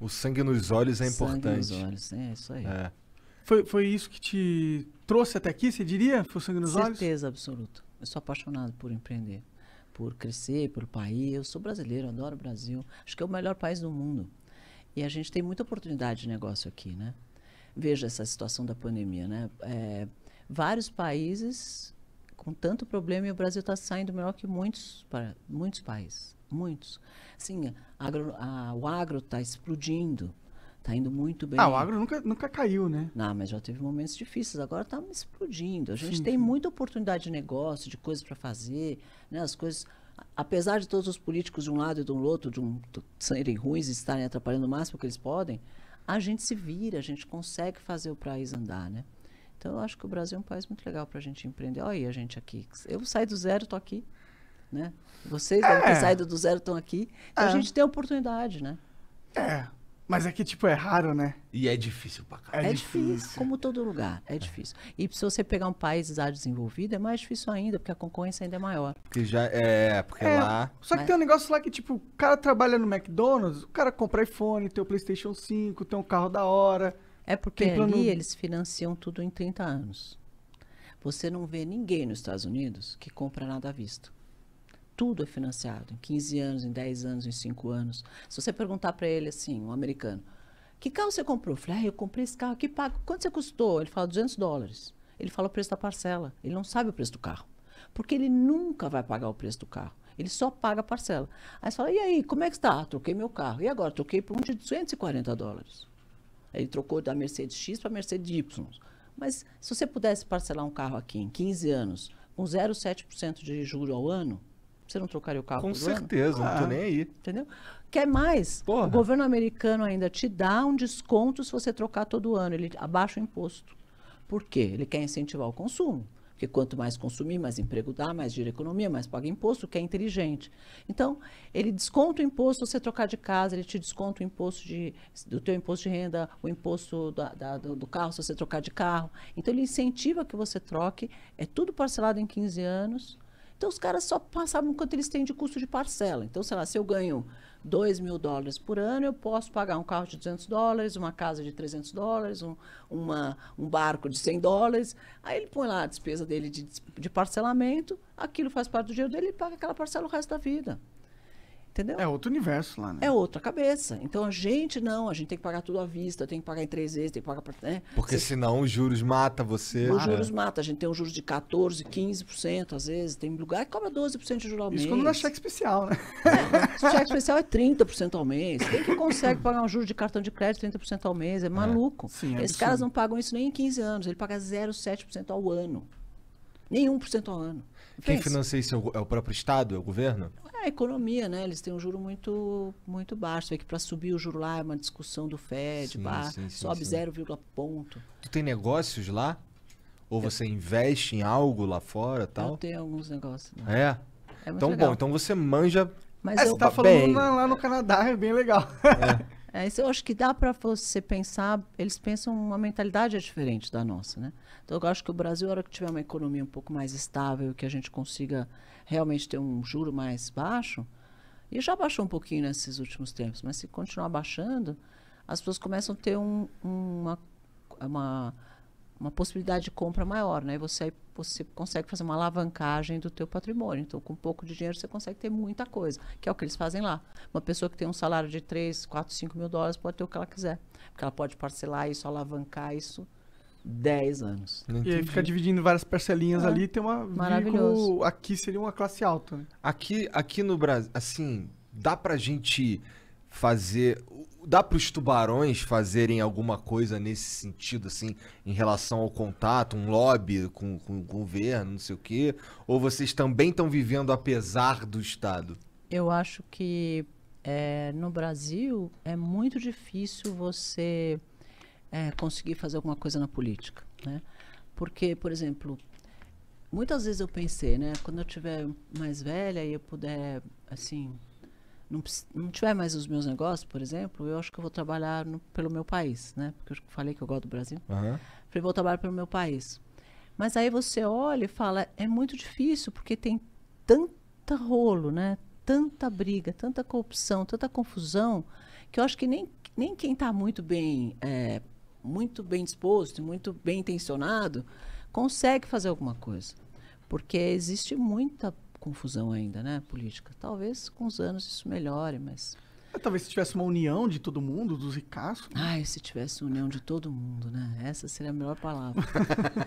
O sangue nos olhos é importante. Sangue nos olhos, é isso aí. É. Foi, foi isso que te trouxe até aqui, você diria? Foi o sangue nos Certeza olhos? Certeza absoluta. Eu sou apaixonado por empreender, por crescer, pelo país. Eu sou brasileiro, adoro o Brasil. Acho que é o melhor país do mundo. E a gente tem muita oportunidade de negócio aqui, né? Veja essa situação da pandemia, né? É, vários países com tanto problema e o Brasil está saindo melhor que muitos, para, muitos países. Muitos. Sim, agro, a, o agro está explodindo. Está indo muito bem. Ah, o agro nunca, nunca caiu, né? Não, mas já teve momentos difíceis. Agora está explodindo. A gente sim, tem sim. muita oportunidade de negócio, de coisas para fazer. Né? As coisas apesar de todos os políticos de um lado e do outro de um, de serem ruins e estarem atrapalhando o máximo que eles podem, a gente se vira, a gente consegue fazer o país andar, né? Então, eu acho que o Brasil é um país muito legal para a gente empreender. Olha aí a gente aqui. Eu saí do zero, tô aqui. Né? Vocês devem ter é. saído do zero, estão aqui. Então é. a gente tem a oportunidade, né? É. Mas é que, tipo, é raro, né? E é difícil pra caralho. É, é difícil. difícil. como todo lugar, é difícil. E se você pegar um país já desenvolvido, é mais difícil ainda, porque a concorrência ainda é maior. Porque já é, porque é, lá... Só que Mas... tem um negócio lá que, tipo, o cara trabalha no McDonald's, o cara compra iPhone, tem o Playstation 5, tem um carro da hora... É porque ali eles financiam tudo em 30 anos. Você não vê ninguém nos Estados Unidos que compra nada à vista tudo é financiado, em 15 anos, em 10 anos, em 5 anos. Se você perguntar para ele assim, um americano, que carro você comprou? Eu falei, ah, eu comprei esse carro aqui pago. Quanto você custou? Ele fala 200 dólares. Ele fala o preço da parcela. Ele não sabe o preço do carro. Porque ele nunca vai pagar o preço do carro. Ele só paga a parcela. Aí você fala, e aí, como é que está? Ah, troquei meu carro. E agora? Troquei por um de 240 dólares. Ele trocou da Mercedes X para Mercedes Y. Mas se você pudesse parcelar um carro aqui em 15 anos, com 0,7% de juro ao ano, você não trocaria o carro Com certeza, ano? não tô nem aí. Entendeu? Quer mais? Porra. O governo americano ainda te dá um desconto se você trocar todo ano. Ele abaixa o imposto. Por quê? Ele quer incentivar o consumo. Porque quanto mais consumir, mais emprego dá, mais gira a economia, mais paga imposto, que é inteligente. Então, ele desconta o imposto se você trocar de casa, ele te desconta o imposto de, do teu imposto de renda, o imposto da, da, do, do, carro se você trocar de carro. Então, ele incentiva que você troque, é tudo parcelado em 15 anos, então, os caras só passavam quanto eles têm de custo de parcela. Então, sei lá, se eu ganho 2 mil dólares por ano, eu posso pagar um carro de 200 dólares, uma casa de 300 dólares, um, uma, um barco de 100 dólares. Aí ele põe lá a despesa dele de, de parcelamento, aquilo faz parte do dinheiro dele, e paga aquela parcela o resto da vida entendeu? É outro universo lá, né? É outra cabeça. Então a gente não, a gente tem que pagar tudo à vista, tem que pagar em três vezes, tem que pagar. Né? Porque você... senão os juros mata você. Os juros mata, a gente tem um juros de 14%, 15% às vezes, tem lugar que cobra 12% de juros ao mês. Isso quando dá cheque especial, né? É, cheque especial é 30% ao mês. Quem que consegue pagar um juros de cartão de crédito 30% ao mês? É, é. maluco. É. Sim, é Esses absurdo. caras não pagam isso nem em 15 anos, ele paga 0,7% ao ano. Nenhum por cento ao ano. Quem Pense. financia isso é, é o próprio Estado, é o governo? É a economia, né? Eles têm um juro muito, muito baixo. É que para subir o juro lá é uma discussão do FED, sim, pá, sim, sim, sobe 0, ponto. Tu tem negócios lá? Ou eu... você investe em algo lá fora tal? Eu tenho alguns negócios. Né? É? é então, legal. bom, então você manja. Mas é, eu... você tá falando bem... lá no Canadá, é bem legal. É. É, eu acho que dá para você pensar, eles pensam uma mentalidade é diferente da nossa, né? Então eu acho que o Brasil, a hora que tiver uma economia um pouco mais estável, que a gente consiga realmente ter um juro mais baixo, e já baixou um pouquinho nesses últimos tempos, mas se continuar baixando, as pessoas começam a ter um, uma, uma uma possibilidade de compra maior, né? Você você consegue fazer uma alavancagem do teu patrimônio. Então, com pouco de dinheiro, você consegue ter muita coisa, que é o que eles fazem lá. Uma pessoa que tem um salário de 3, 4, 5 mil dólares pode ter o que ela quiser. Porque ela pode parcelar isso, alavancar isso 10 anos. E aí fica dividindo várias parcelinhas é. ali tem uma Maravilhoso. aqui seria uma classe alta. Né? Aqui, aqui no Brasil, assim, dá pra gente fazer. Dá para os tubarões fazerem alguma coisa nesse sentido, assim, em relação ao contato, um lobby com, com o governo, não sei o quê? Ou vocês também estão vivendo apesar do Estado? Eu acho que é, no Brasil é muito difícil você é, conseguir fazer alguma coisa na política, né? Porque, por exemplo, muitas vezes eu pensei, né? Quando eu tiver mais velha e eu puder, assim, não, não tiver mais os meus negócios, por exemplo, eu acho que eu vou trabalhar no, pelo meu país, né? Porque eu falei que eu gosto do Brasil. Uhum. Falei, vou trabalhar pelo meu país. Mas aí você olha e fala, é muito difícil, porque tem tanta rolo, né? Tanta briga, tanta corrupção, tanta confusão, que eu acho que nem, nem quem está muito bem é, muito bem disposto, muito bem intencionado, consegue fazer alguma coisa. Porque existe muita confusão ainda, né? Política. Talvez com os anos isso melhore, mas. É, talvez se tivesse uma união de todo mundo, dos ricaços. Né? Ai, se tivesse união de todo mundo, né? Essa seria a melhor palavra.